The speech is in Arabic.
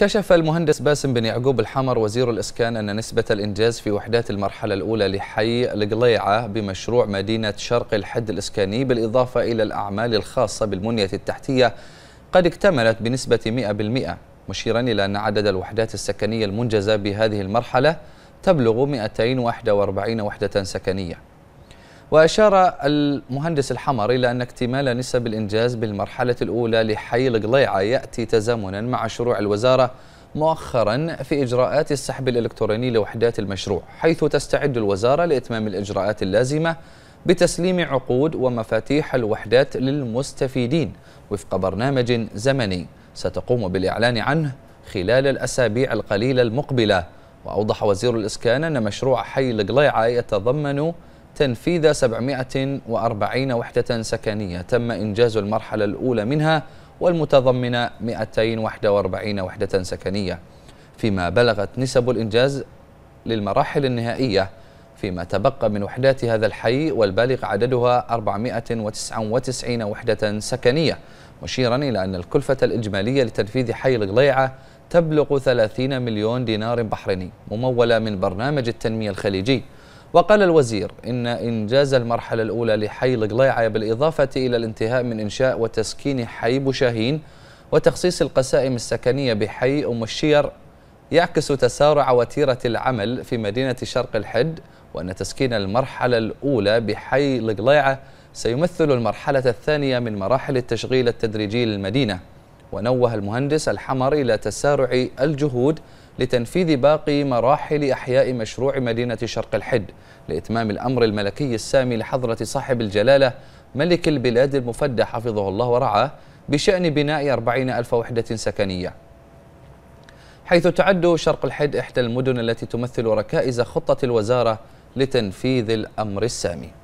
كشف المهندس باسم بن يعقوب الحمر وزير الإسكان أن نسبة الإنجاز في وحدات المرحلة الأولى لحي القليعة بمشروع مدينة شرق الحد الإسكاني بالإضافة إلى الأعمال الخاصة بالبنية التحتية قد اكتملت بنسبة 100% مشيرا إلى أن عدد الوحدات السكنية المنجزة بهذه المرحلة تبلغ 241 وحدة سكنية وأشار المهندس الحمر إلى أن اكتمال نسب الإنجاز بالمرحلة الأولى لحي القليعة يأتي تزامنا مع شروع الوزارة مؤخرا في إجراءات السحب الإلكتروني لوحدات المشروع حيث تستعد الوزارة لإتمام الإجراءات اللازمة بتسليم عقود ومفاتيح الوحدات للمستفيدين وفق برنامج زمني ستقوم بالإعلان عنه خلال الأسابيع القليلة المقبلة وأوضح وزير الإسكان أن مشروع حي القليعة يتضمن تنفيذ 740 وحدة سكنية تم إنجاز المرحلة الأولى منها والمتضمنة 241 وحدة سكنية فيما بلغت نسب الإنجاز للمراحل النهائية فيما تبقى من وحدات هذا الحي والبالغ عددها 499 وحدة سكنية مشيرا إلى أن الكلفة الإجمالية لتنفيذ حي الغليعة تبلغ 30 مليون دينار بحريني ممولة من برنامج التنمية الخليجي وقال الوزير إن إنجاز المرحلة الأولى لحي القليعة بالإضافة إلى الانتهاء من إنشاء وتسكين حي بوشاهين وتخصيص القسائم السكنية بحي أم الشير يعكس تسارع وتيرة العمل في مدينة شرق الحد وأن تسكين المرحلة الأولى بحي القليعة سيمثل المرحلة الثانية من مراحل التشغيل التدريجي للمدينة ونوه المهندس الحمر إلى تسارع الجهود لتنفيذ باقي مراحل إحياء مشروع مدينة شرق الحد لإتمام الأمر الملكي السامي لحضرة صاحب الجلالة ملك البلاد المفدى حفظه الله ورعاه بشأن بناء أربعين ألف وحدة سكنية حيث تعد شرق الحد إحدى المدن التي تمثل ركائز خطة الوزارة لتنفيذ الأمر السامي